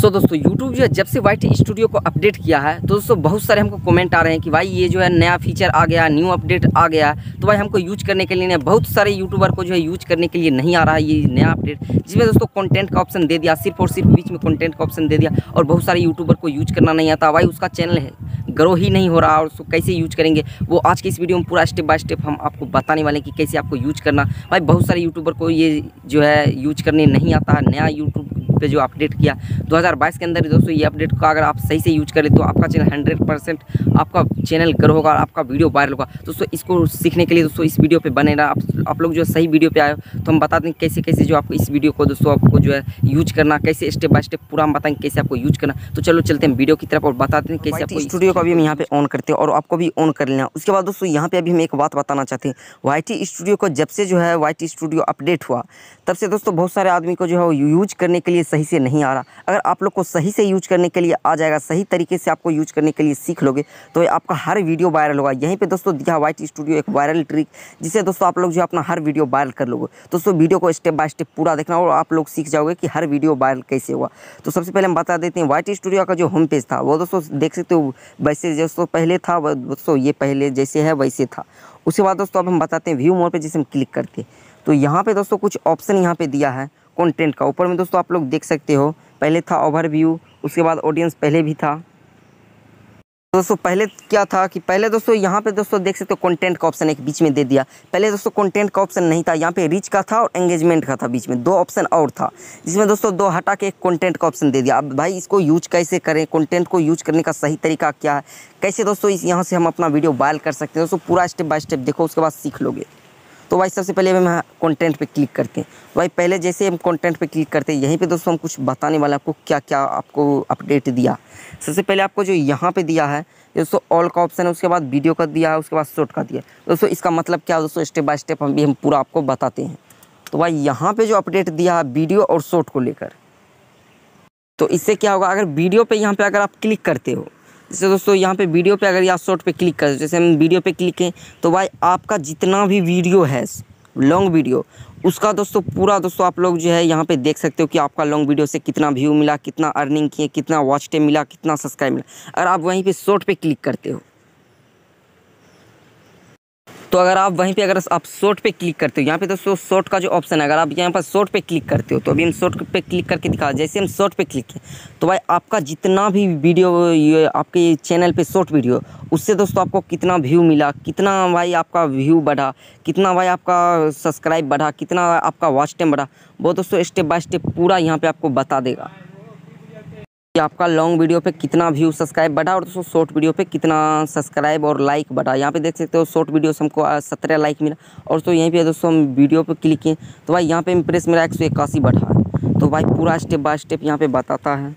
सो so, दोस्तों YouTube जो है जब से वाइट स्टूडियो को अपडेट किया है तो दोस्तों बहुत सारे हमको कमेंट आ रहे हैं कि भाई ये जो है नया फीचर आ गया न्यू अपडेट आ गया तो भाई हमको यूज करने के लिए बहुत सारे यूट्यूबर को जो है यूज करने के लिए नहीं आ रहा है ये नया अपडेट जिसमें दोस्तों कॉन्टेंट का ऑप्शन दे दिया सिर्फ और सिर्फ बीच में कॉन्टेंट का ऑप्शन दे दिया और बहुत सारे यूट्यूबर को यूज करना नहीं आता भाई उसका चैनल है ग्रो ही नहीं हो रहा और उसको कैसे यूज करेंगे वो आज के इस वीडियो में पूरा स्टेप बाय स्टेप हम आपको बताने वाले कि कैसे आपको यूज करना भाई बहुत सारे यूट्यूबर को ये जो है यूज करने नहीं आता है नया यूट्यूब पे जो अपडेट किया 2022 के अंदर दोस्तों ये अपडेट का अगर आप सही से यूज करें तो आपका चैनल हंड्रेड परसेंट आपका चैनल ग्रो होगा और आपका वीडियो वायरल होगा दोस्तों इसको सीखने के लिए दोस्तों इस वीडियो पर बने रहा आप, आप लोग जो सही वीडियो पर आए तो हम बता दें कैसे कैसे जो आपको इस वीडियो को दोस्तों आपको जो है यूज करना कैसे स्टेप बाय स्टेप पूरा हम बताएंगे कैसे आपको यूज करना तो चलो चलते हैं वीडियो की तरफ और बताते हैं कैसे आपको स्टूडियो का भी हम यहाँ पे ऑन करते हैं और आपको भी ऑन कर लेना उसके बाद दोस्तों यहाँ पे अभी हम एक बात बताना चाहते हैं वाई स्टूडियो को जब से जो है वाई स्टूडियो अपडेट हुआ तब से दोस्तों बहुत सारे आदमी को जो है यूज करने के लिए सही से नहीं आ रहा अगर आप लोग को सही से यूज करने के लिए आ जाएगा सही तरीके से आपको यूज करने के लिए सीख लोगे तो आपका हर वीडियो वायरल होगा यहीं पे दोस्तों दिया वाइट स्टूडियो एक वायरल ट्रिक जिसे दोस्तों आप लोग जो अपना हर वीडियो वायरल कर लोगे दोस्तों वीडियो को स्टेप बाय स्टेप पूरा देखना और आप लोग सीख जाओगे कि हर वीडियो वायरल कैसे हुआ तो सबसे पहले हम बता देते हैं वाइट स्टूडियो का जो होम पेज था वो दोस्तों देख सकते हो वैसे दोस्तों पहले था दोस्तों ये पहले जैसे है वैसे था उसके बाद दोस्तों अब हम बताते हैं व्यू मोड पर जैसे हम क्लिक करते हैं तो यहाँ पे दोस्तों कुछ ऑप्शन यहाँ पे दिया है कंटेंट का ऊपर में दोस्तों आप लोग देख सकते हो पहले था ओवरव्यू उसके बाद ऑडियंस पहले भी था तो दोस्तों पहले क्या था कि पहले दोस्तों यहाँ पे दोस्तों देख सकते हो कंटेंट का ऑप्शन एक बीच में दे दिया पहले दोस्तों कंटेंट का ऑप्शन नहीं था यहाँ पे रीच का था और एंगेजमेंट का था बीच में दो ऑप्शन और था जिसमें दोस्तों दो हटा के एक कंटेंट का ऑप्शन दे दिया अब भाई इसको यूज कैसे करें कंटेंट को यूज करने का सही तरीका क्या है कैसे दोस्तों इस यहाँ से हम अपना वीडियो बायल कर सकते हैं दोस्तों पूरा स्टेप बाय स्टेप देखो उसके बाद सीख लोगे तो भाई सबसे पहले हम यहाँ कंटेंट पे क्लिक करते हैं भाई पहले जैसे हम कंटेंट पे क्लिक करते हैं यहीं पे दोस्तों हम कुछ बताने वाले आपको क्या क्या आपको अपडेट दिया सबसे पहले आपको जो यहाँ पे दिया है दोस्तों ऑल का ऑप्शन है उसके बाद वीडियो का दिया है उसके बाद शॉर्ट का दिया है दोस्तों इसका मतलब क्या है दोस्तों स्टेप बाय स्टेप हम भी हम पूरा आपको बताते हैं तो भाई यहाँ पर जो अपडेट दिया है वीडियो और शॉर्ट को लेकर तो इससे क्या होगा अगर वीडियो पर यहाँ पर अगर आप क्लिक करते हो जैसे दोस्तों यहाँ पे वीडियो पे अगर आप शॉर्ट पे क्लिक करें जैसे हम वीडियो पे क्लिक करें तो भाई आपका जितना भी वीडियो है लॉन्ग वीडियो उसका दोस्तों पूरा दोस्तों आप लोग जो है यहाँ पे देख सकते हो कि आपका लॉन्ग वीडियो से कितना व्यू मिला कितना अर्निंग किए कितना वॉच टाइम मिला कितना सब्सक्राइब मिला अगर आप वहीं पे शॉर्ट पे क्लिक करते हो तो अगर आप वहीं पे अगर आप शॉर्ट पे क्लिक करते हो यहाँ पे दोस्तों शॉर्ट का जो ऑप्शन है अगर आप यहाँ पर शॉर्ट पे क्लिक करते हो तो अभी हम शॉर्ट पे क्लिक करके दिखा जैसे हम शॉर्ट पे क्लिक किए तो भाई आपका जितना भी वीडियो आपके चैनल पर शॉर्ट वीडियो उससे दोस्तों आपको कितना व्यू मिला कितना भाई आपका व्यू बढ़ा कितना भाई आपका सब्सक्राइब बढ़ा कितना आपका वॉच टाइम बढ़ा वो दोस्तों स्टेप बाय स्टेप पूरा यहाँ पर आपको बता देगा कि आपका लॉन्ग वीडियो पे कितना व्यू सब्सक्राइब बढ़ा और दोस्तों शॉर्ट वीडियो पे कितना सब्सक्राइब और लाइक बढ़ा यहाँ पे देख सकते हो शॉर्ट वीडियो से हमको सत्रह लाइक मिला और तो यहीं पे दोस्तों वीडियो पे क्लिक किए तो भाई यहाँ पे इम्प्रेस मेरा एक सौ इक्यासी बढ़ा तो भाई पूरा स्टेप बाय स्टेप यहाँ पे बताता है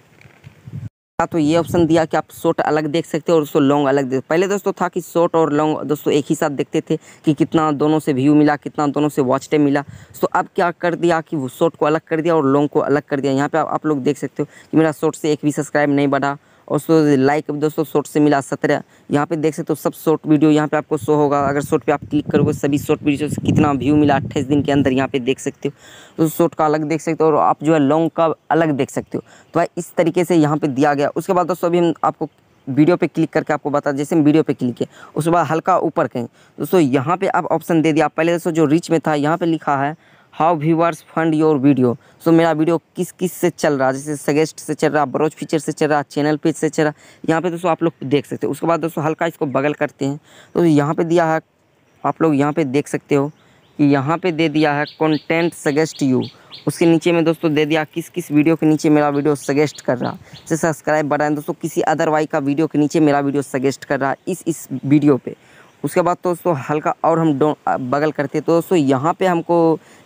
था तो ये ऑप्शन दिया कि आप शॉर्ट अलग देख सकते हो और उसको लॉन्ग अलग देख पहले दोस्तों था कि शॉर्ट और लॉन्ग दोस्तों एक ही साथ देखते थे कि कितना दोनों से व्यू मिला कितना दोनों से वॉच टाइम मिला तो अब क्या कर दिया कि वो शॉर्ट को अलग कर दिया और लॉन्ग को अलग कर दिया यहाँ पर आप लोग देख सकते हो कि मेरा शॉर्ट से एक भी सब्सक्राइब नहीं बढ़ा और उसको लाइक दोस्तों शॉर्ट से मिला सत्रह यहाँ पे देख सकते हो सब शॉर्ट वीडियो यहाँ पे आपको शो होगा अगर शॉर्ट पे आप क्लिक करोगे सभी शॉर्ट वीडियो से कितना व्यू मिला अट्ठाईस दिन के अंदर यहाँ पे देख सकते हो तो शॉर्ट का अलग देख सकते हो और आप जो है लॉन्ग का अलग देख सकते हो तो भाई इस तरीके से यहाँ पर दिया गया उसके बाद दोस्तों अभी हम आपको वीडियो पे क्लिक करके आपको बता जैसे हम वीडियो पे क्लिक किया उसके बाद हल्का ऊपर कहें दोस्तों यहाँ पे आप ऑप्शन दे दिया पहले दोस्तों जो रिच में था यहाँ पे लिखा है how viewers find your video so मेरा वीडियो किस किस से चल रहा है जैसे सजेस्ट से चल रहा है ब्रोच फीचर से चल रहा चैनल पेज से चल रहा यहाँ पे दोस्तों आप लोग देख सकते हो उसके बाद दोस्तों हल्का इसको बगल करते हैं तो यहाँ पे दिया है आप लोग यहाँ पे देख सकते हो कि यहाँ पे दे दिया है कॉन्टेंट सजेस्ट यू उसके नीचे में दोस्तों दे दिया किस किस वीडियो के नीचे मेरा वीडियो सजेस्ट कर रहा जैसे सब्सक्राइब बटन दोस्तों किसी अदरवाइज का वीडियो के नीचे मेरा वीडियो सजेस्ट कर रहा है इस इस वीडियो पे उसके बाद दोस्तों हल्का और हम बगल करते तो दोस्तों यहाँ पे हमको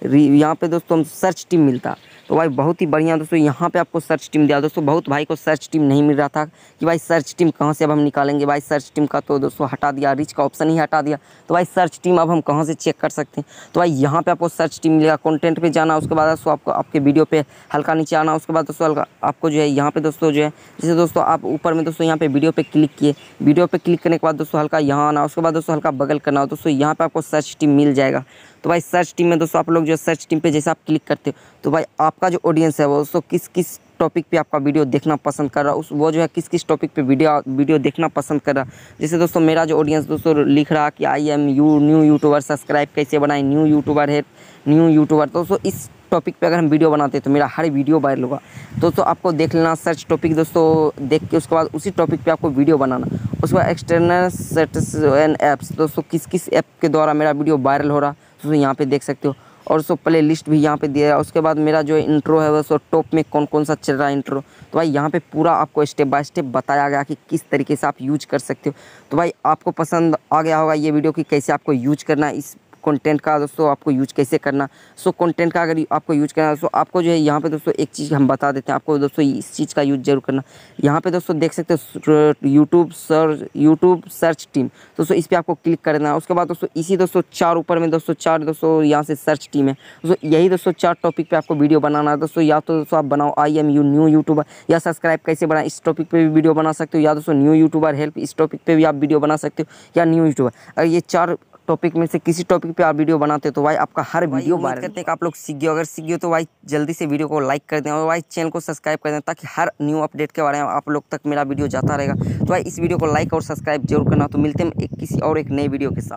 यहाँ पे दोस्तों हम सर्च टीम मिलता तो भाई बहुत ही बढ़िया दोस्तों यहाँ पे आपको सर्च टीम दिया दोस्तों बहुत भाई को सर्च टीम नहीं मिल रहा था कि भाई सर्च टीम कहाँ से अब हम निकालेंगे भाई सर्च टीम का तो दोस्तों हटा दिया रिच का ऑप्शन ही हटा दिया तो भाई सर्च टीम अब हम कहाँ से चेक कर सकते हैं तो भाई यहाँ पर आपको सर्च टीम मिलेगा कॉन्टेंट पर जाना उसके बाद दोस्तों आपको आपके वीडियो पे हल्का नीचे आना उसके बाद दोस्तों हल्का आपको जो है यहाँ पे दोस्तों जो है जैसे दोस्तों आप ऊपर में दोस्तों यहाँ पे वीडियो पे क्लिक किए वीडियो पे क्लिक करने के बाद दोस्तों हल्का यहाँ आना उसके बाद दोस्तों दोस्तों हल्का बगल करना हो दोस्तों यहाँ पे आपको सर्च टीम मिल जाएगा तो भाई सर्च टीम में दोस्तों आप लोग जो सर्च टीम पे जैसे आप क्लिक करते हो तो भाई आपका जो ऑडियंस है वो दोस्तों किस किस टॉपिक पे आपका वीडियो देखना पसंद कर रहा उस वो जो है किस किस टॉपिक पे वीडियो वीडियो देखना पसंद कर रहा जैसे दोस्तों मेरा जो ऑडियंस दोस्तों लिख रहा कि I am you new YouTuber subscribe कैसे बनाए न्यू यूट्यूबर है न्यू यूट्यूबर तो दोस्तों इस टॉपिक पे अगर हम वीडियो बनाते हैं तो मेरा हर वीडियो वायरल होगा दोस्तों आपको देख लेना सर्च टॉपिक दोस्तों देख के उसके बाद उसी टॉपिक पे आपको वीडियो बनाना उसके बाद एक्सटर्नल सेटस एंड ऐप्स दोस्तों किस किस ऐप के द्वारा मेरा वीडियो वायरल हो रहा दोस्तों यहाँ पे देख सकते हो और सो प्ले लिस्ट भी यहाँ पे दिया है उसके बाद मेरा जो इंट्रो है वो टॉप में कौन कौन सा चल रहा है इंट्रो तो भाई यहाँ पे पूरा आपको स्टेप बाय स्टेप बताया गया कि किस तरीके से आप यूज कर सकते हो तो भाई आपको पसंद आ गया होगा ये वीडियो कि कैसे आपको यूज करना है इस कंटेंट का दोस्तों आपको यूज कैसे करना सो कंटेंट का अगर आपको यूज करना दोस्तों आपको जो है यहाँ पे दोस्तों एक चीज़ हम बता देते हैं आपको दोस्तों इस चीज़ का यूज जरूर करना यहाँ पे दोस्तों देख सकते हो YouTube search YouTube search team दोस्तों इस पर आपको क्लिक करना है उसके बाद दोस्तों इसी दोस्तों चार ऊपर में दोस्तों चार दोस्तों यहाँ से सर्च टीम है दोस्तों यही दोस्तों चार टॉपिक पर आपको वीडियो बनाना है दोस्तों या तो दोस्तों आप बनाओ I am you new YouTuber या सब्सक्राइब कैसे बनाए इस टॉपिक पर भी वीडियो बना सकते हो या दोस्तों न्यू यूट्यूबर हेल्प इस टॉपिक पर भी आप वीडियो बना सकते हो या न्यू यूट्यूबर अगर ये चार टॉपिक में से किसी टॉपिक पे आप वीडियो बनाते हो तो भाई आपका हर वीडियो बात करते हैं आप लोग सीख गए अगर सीख गए तो भाई जल्दी से वीडियो को लाइक कर दें और भाई चैनल को सब्सक्राइब कर दें ताकि हर न्यू अपडेट के बारे में आप लोग तक मेरा वीडियो जाता रहेगा तो भाई इस वीडियो को लाइक और सब्सक्राइब जरूर करना तो मिलते हैं किसी और एक नई वीडियो के साथ